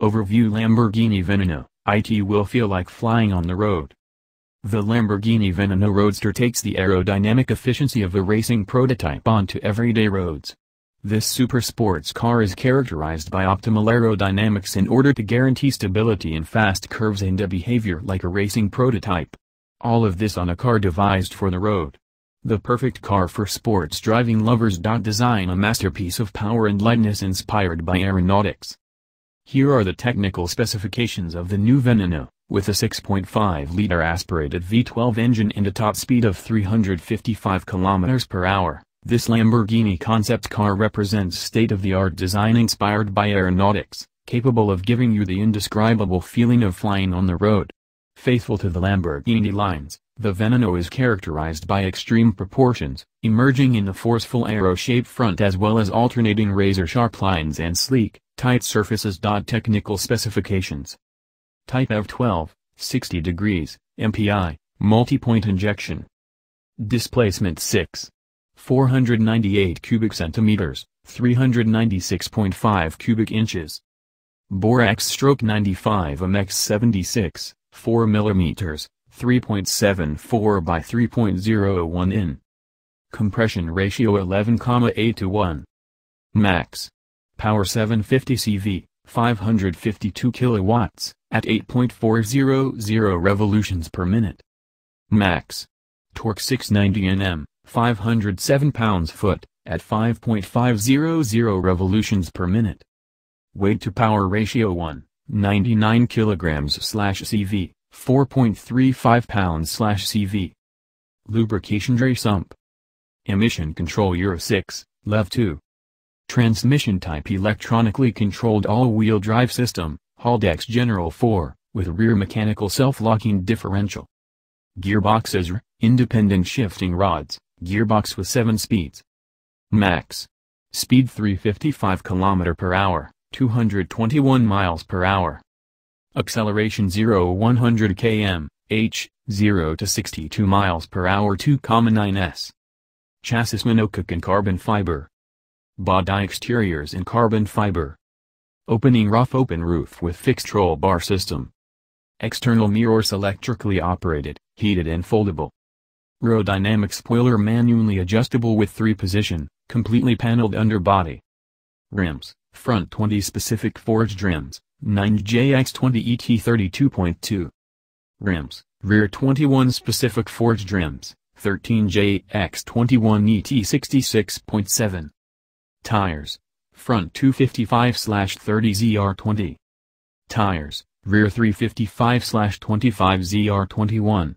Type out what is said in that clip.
Overview Lamborghini Veneno, IT will feel like flying on the road. The Lamborghini Veneno Roadster takes the aerodynamic efficiency of a racing prototype onto everyday roads. This super sports car is characterized by optimal aerodynamics in order to guarantee stability in fast curves and a behavior like a racing prototype. All of this on a car devised for the road. The perfect car for sports driving lovers. Design a masterpiece of power and lightness inspired by aeronautics. Here are the technical specifications of the new Veneno, with a 6.5-liter aspirated V12 engine and a top speed of 355 km per hour. This Lamborghini concept car represents state-of-the-art design inspired by aeronautics, capable of giving you the indescribable feeling of flying on the road. Faithful to the Lamborghini lines, the Veneno is characterized by extreme proportions, emerging in a forceful arrow-shaped front as well as alternating razor-sharp lines and sleek, Tight surfaces. Technical specifications. Type F12, 60 degrees, MPI, multi-point injection. Displacement 6. 498 cubic centimeters, 396.5 cubic inches. Borax stroke 95 MX 76, 4 millimeters, 3.74 by 3.01 in. Compression ratio 11,8 to 1. Max. Power 750 CV, 552 kilowatts, at 8.400 revolutions per minute. Max. Torque 690 Nm, 507 pounds-foot, at 5.500 revolutions per minute. Weight to power ratio 1, 99 kilograms slash CV, 4.35 pounds slash CV. Lubrication dry sump. Emission control Euro 6, Lev 2. Transmission type electronically controlled all-wheel drive system, Haldex General 4, with rear mechanical self-locking differential. Gearboxes independent shifting rods, gearbox with 7 speeds. Max. Speed 355 km per hour, 221 miles per hour. Acceleration 0 100 km, h, 0 to 62 miles per hour 2,9s. Chassis Minoka and carbon fiber, Body exteriors in carbon fiber. Opening rough open roof with fixed roll bar system. External mirrors electrically operated, heated and foldable. Row dynamic spoiler manually adjustable with three position, completely paneled underbody. Rims, front 20 specific forged rims, 9JX20 ET 32.2. Rims, rear 21 specific forged rims, 13JX21 ET 66.7. Tires, front 255-30ZR20. Tires, rear 355-25ZR21.